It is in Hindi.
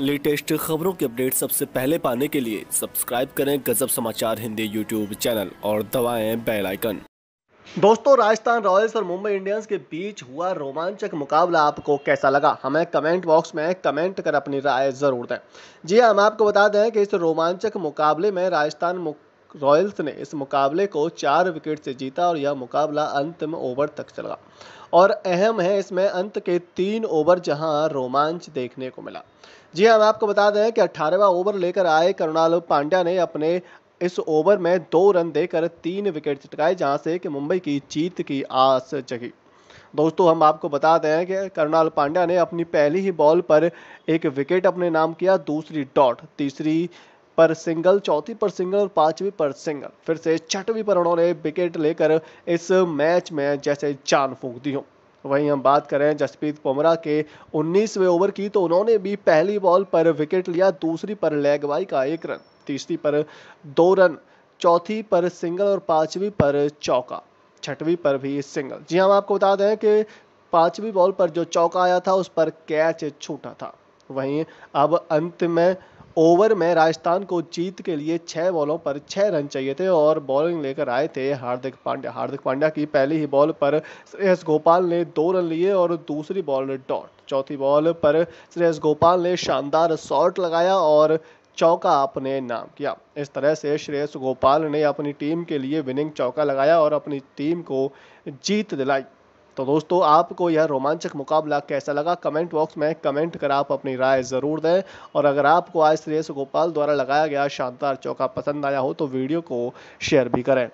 लेटेस्ट खबरों के अपडेट सबसे पहले पाने के लिए सब्सक्राइब करें गजब समाचार हिंदी यूट्यूब चैनल और दबाएं बेल आइकन दोस्तों राजस्थान रॉयल्स और मुंबई इंडियंस के बीच हुआ रोमांचक मुकाबला आपको कैसा लगा हमें कमेंट बॉक्स में कमेंट कर अपनी राय जरूर दें जी हाँ, हम आपको बता दें कि इस रोमांचक मुकाबले में राजस्थान रॉयल्स ने इस मुकाबले को चार विकेट से जीता और यह मुकाबला अंतिम ओवर तक चला और अहम है इसमें अंत के तीन ओवर जहां रोमांच देखने को मिला जी हम हाँ, आपको बता दें कि अट्ठारहवा ओवर लेकर आए करुणाल पांड्या ने अपने इस ओवर में दो रन देकर तीन विकेट चटकाए जहां से कि मुंबई की जीत की आस जगी दोस्तों हम आपको बता दें कि करुणाल पांड्या ने अपनी पहली ही बॉल पर एक विकेट अपने नाम किया दूसरी डॉट तीसरी पर सिंगल चौथी पर सिंगल और पांचवी पर सिंगल फिर से छठवीं पर उन्होंने विकेट लेकर इस मैच में जैसे जान फूंक दी हो वहीं हम बात करें जसप्रीत बुमराह के 19वें ओवर की तो उन्होंने भी पहली बॉल पर विकेट लिया दूसरी पर लेगवाई का एक रन तीसरी पर दो रन चौथी पर सिंगल और पांचवी पर चौका छठवीं पर भी सिंगल जी हाँ, हम आपको बता दें कि पांचवी बॉल पर जो चौका आया था उस पर कैच छूटा था वहीं अब अंत में ओवर में राजस्थान को जीत के लिए छः बॉलों पर छः रन चाहिए थे और बॉलिंग लेकर आए थे हार्दिक पांड्या हार्दिक पांड्या की पहली ही बॉल पर श्रेयस गोपाल ने दो रन लिए और दूसरी बॉल डॉट चौथी बॉल पर श्रेयस गोपाल ने शानदार शॉट लगाया और चौका अपने नाम किया इस तरह से श्रेयस गोपाल ने अपनी टीम के लिए विनिंग चौका लगाया और अपनी टीम को जीत दिलाई तो दोस्तों आपको यह रोमांचक मुकाबला कैसा लगा कमेंट बॉक्स में कमेंट कर आप अपनी राय ज़रूर दें और अगर आपको आज श्रेयस गोपाल द्वारा लगाया गया शानदार चौका पसंद आया हो तो वीडियो को शेयर भी करें